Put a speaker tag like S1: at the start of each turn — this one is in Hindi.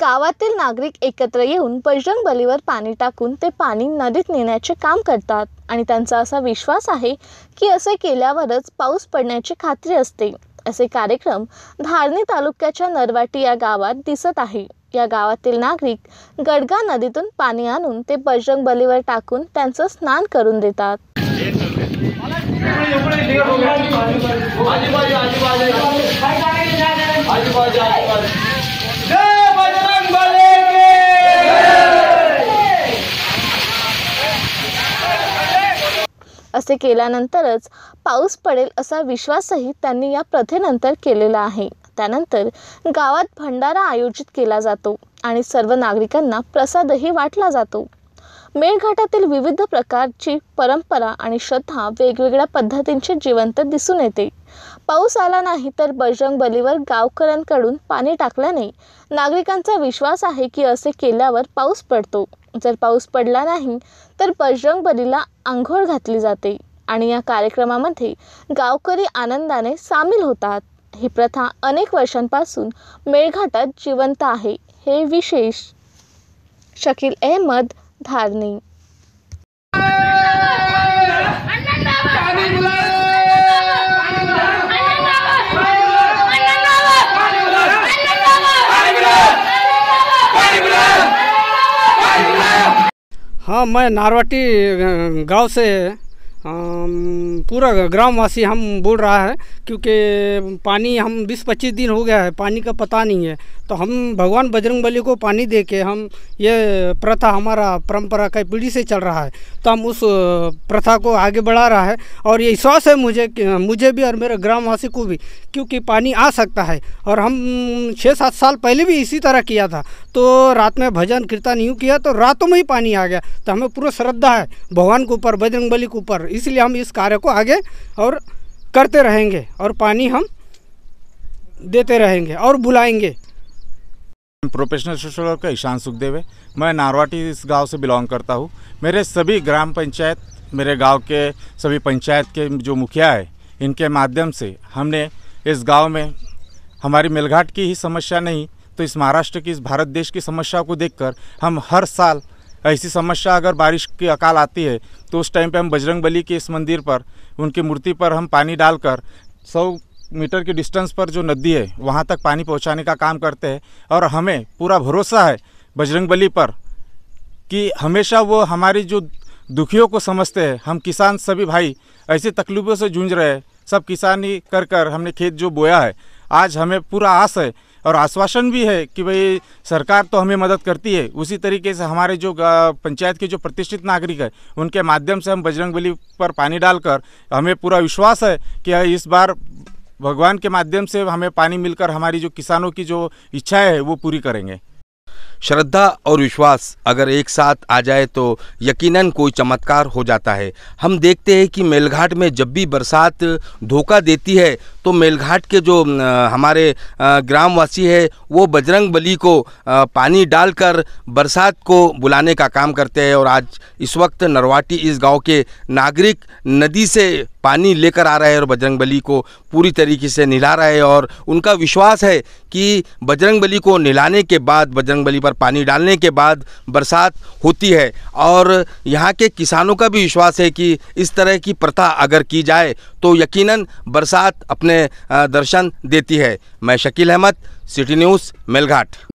S1: गावातील नागरिक एकत्र येऊन बजरंग बलीवर पाणी टाकून ते पाणी नदीत नेण्याचे काम करतात आणि त्यांचा असा विश्वास आहे की असे केल्यावरच पाऊस पडण्याची खात्री असते असे कार्यक्रम धारणी तालुक्याच्या नरवाटी या गावात दिसत आहे या गावातील नागरिक गडगा नदीतून पाणी आणून ते बजरंग बलीवर टाकून त्यांचं स्नान करून देतात असे केल्यानंतरच पाऊस पडेल असा विश्वासही त्यांनी या प्रथेनंतर केलेला आहे त्यानंतर गावात भंडारा आयोजित केला जातो आणि सर्व नागरिकांना प्रसादही वाटला जातो मेळघाटातील विविध प्रकारची परंपरा आणि श्रद्धा वेगवेगळ्या पद्धतींचे जिवंत दिसून येते पाऊस आला नाही तर बजरंग बलीवर गावकऱ्यांकडून पाणी टाकल्याने नागरिकांचा विश्वास आहे की असे केल्यावर पाऊस पडतो जर पाऊस पडला नाही तर बजरंग बलीला आंघोळ घातली जाते आणि या कार्यक्रमामध्ये गावकरी आनंदाने सामील होतात ही प्रथा अनेक वर्षांपासून मेळघाटात जिवंत आहे हे विशेष शकील अहमद धारणी
S2: हाँ मैं नारवाटी गांव से पूरा ग्रामवासी हम बोल रहा है क्योंकि पानी हम 20-25 दिन हो गया है पानी का पता नहीं है तो हम भगवान बजरंग बली को पानी दे के हम ये प्रथा हमारा परंपरा कई पीढ़ी से चल रहा है तो हम उस प्रथा को आगे बढ़ा रहा है और ये विश्वास है मुझे मुझे भी और मेरे ग्रामवासी को भी क्योंकि पानी आ सकता है और हम छः सात साल पहले भी इसी तरह किया था तो रात में भजन कीर्तन यूँ किया तो रातों में ही पानी आ गया तो हमें पूरा श्रद्धा है भगवान के ऊपर बजरंग के ऊपर इसलिए हम इस कार्य को आगे और करते रहेंगे और पानी हम देते रहेंगे और बुलाएंगे
S3: professional social worker Ishan Sukhdev है मैं नारवाटी इस गांव से बिलोंग करता हूँ मेरे सभी ग्राम पंचायत मेरे गांव के सभी पंचायत के जो मुखिया है इनके माध्यम से हमने इस गांव में हमारी मिलघाट की ही समस्या नहीं तो इस महाराष्ट्र की इस भारत देश की समस्या को देखकर हम हर साल ऐसी समस्या अगर बारिश की अकाल आती है तो उस टाइम पे हम बजरंग बली के इस मंदिर पर उनकी मूर्ति पर हम पानी डालकर सौ मीटर के डिस्टेंस पर जो नदी है वहाँ तक पानी पहुँचाने का काम करते हैं और हमें पूरा भरोसा है बजरंग बली पर कि हमेशा वो हमारी जो दुखियों को समझते हैं हम किसान सभी भाई ऐसी तकलीफ़ों से जूझ रहे हैं सब किसानी कर कर हमने खेत जो बोया है आज हमें पूरा आस है और आश्वासन भी है कि भाई सरकार तो हमें मदद करती है उसी तरीके से हमारे जो पंचायत के जो प्रतिष्ठित नागरिक है उनके माध्यम से हम बजरंग पर पानी डालकर हमें पूरा विश्वास है कि हाँ, इस बार भगवान के माध्यम से हमें पानी मिलकर हमारी जो किसानों की जो इच्छाएं है वो पूरी करेंगे श्रद्धा और विश्वास अगर एक साथ आ जाए तो यकीनन कोई
S4: चमत्कार हो जाता है हम देखते हैं कि मेलघाट में जब भी बरसात धोखा देती है तो मेलघाट के जो हमारे ग्रामवासी है वो बजरंग बली को पानी डालकर बरसात को बुलाने का काम करते हैं और आज इस वक्त नरवाटी इस गांव के नागरिक नदी से पानी लेकर आ रहे हैं और बजरंग बली को पूरी तरीके से निला रहे हैं और उनका विश्वास है कि बजरंग बली को नहलाने के बाद बजरंग बली पर पानी डालने के बाद बरसात होती है और यहाँ के किसानों का भी विश्वास है कि इस तरह की प्रथा अगर की जाए तो यकीनन बरसात अपने दर्शन देती है मैं शकील अहमद सिटी न्यूज़ मेलघाट